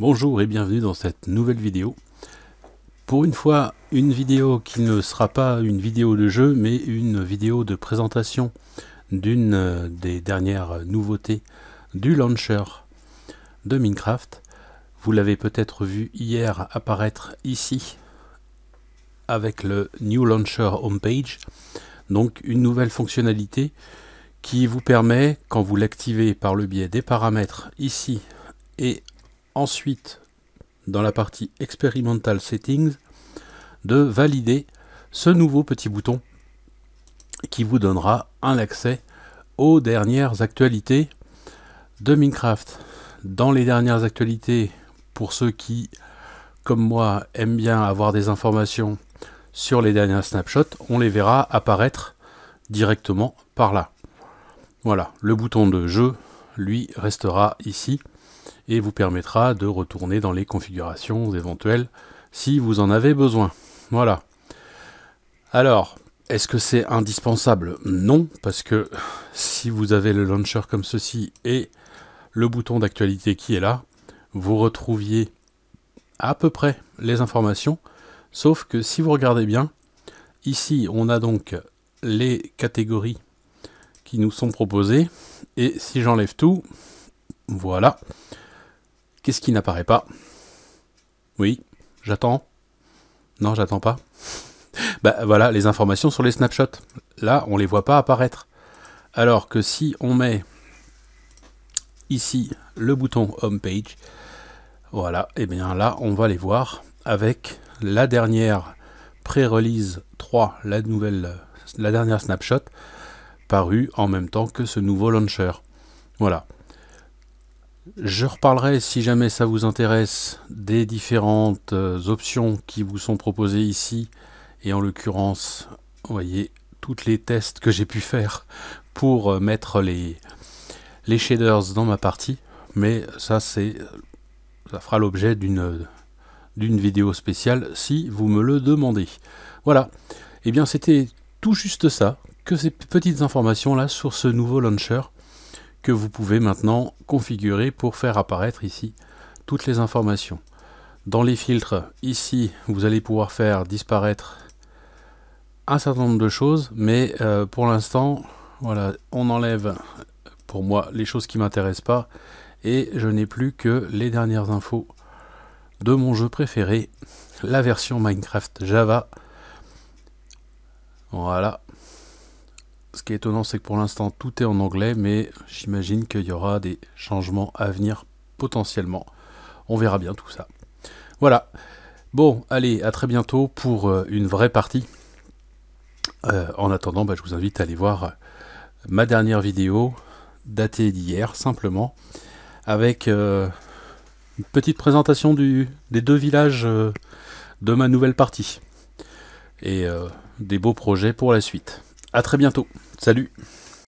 Bonjour et bienvenue dans cette nouvelle vidéo. Pour une fois, une vidéo qui ne sera pas une vidéo de jeu, mais une vidéo de présentation d'une euh, des dernières nouveautés du launcher de Minecraft. Vous l'avez peut-être vu hier apparaître ici avec le New Launcher Homepage, donc une nouvelle fonctionnalité qui vous permet, quand vous l'activez par le biais des paramètres ici et ensuite, dans la partie Experimental Settings, de valider ce nouveau petit bouton qui vous donnera un accès aux dernières actualités de Minecraft. Dans les dernières actualités, pour ceux qui, comme moi, aiment bien avoir des informations sur les dernières snapshots, on les verra apparaître directement par là. Voilà, le bouton de jeu lui restera ici et vous permettra de retourner dans les configurations éventuelles si vous en avez besoin. Voilà. Alors, est-ce que c'est indispensable Non, parce que si vous avez le launcher comme ceci et le bouton d'actualité qui est là, vous retrouviez à peu près les informations, sauf que si vous regardez bien, ici on a donc les catégories nous sont proposés. Et si j'enlève tout, voilà. Qu'est-ce qui n'apparaît pas Oui, j'attends. Non, j'attends pas. bah voilà, les informations sur les snapshots. Là, on les voit pas apparaître. Alors que si on met ici le bouton Home Page, voilà, et eh bien là, on va les voir avec la dernière pré-release 3, la nouvelle, la dernière snapshot, paru en même temps que ce nouveau launcher. Voilà. Je reparlerai, si jamais ça vous intéresse, des différentes euh, options qui vous sont proposées ici. Et en l'occurrence, vous voyez, toutes les tests que j'ai pu faire pour euh, mettre les, shaders dans ma partie. Mais ça, c'est ça fera l'objet d'une vidéo spéciale si vous me le demandez. Voilà. Et eh bien, c'était tout juste ça que ces petites informations là sur ce nouveau launcher que vous pouvez maintenant configurer pour faire apparaître ici toutes les informations. Dans les filtres, ici, vous allez pouvoir faire disparaître un certain nombre de choses, mais euh, pour l'instant, voilà, on enlève pour moi les choses qui m'intéressent pas et je n'ai plus que les dernières infos de mon jeu préféré, la version Minecraft Java. Voilà, ce qui est étonnant, c'est que pour l'instant, tout est en anglais, mais j'imagine qu'il y aura des changements à venir potentiellement. On verra bien tout ça. Voilà. Bon, allez, à très bientôt pour euh, une vraie partie. Euh, en attendant, bah, je vous invite à aller voir euh, ma dernière vidéo, datée d'hier, simplement, avec une petite présentation des deux villages de ma nouvelle partie. Et des beaux projets pour la suite. À très bientôt. Salut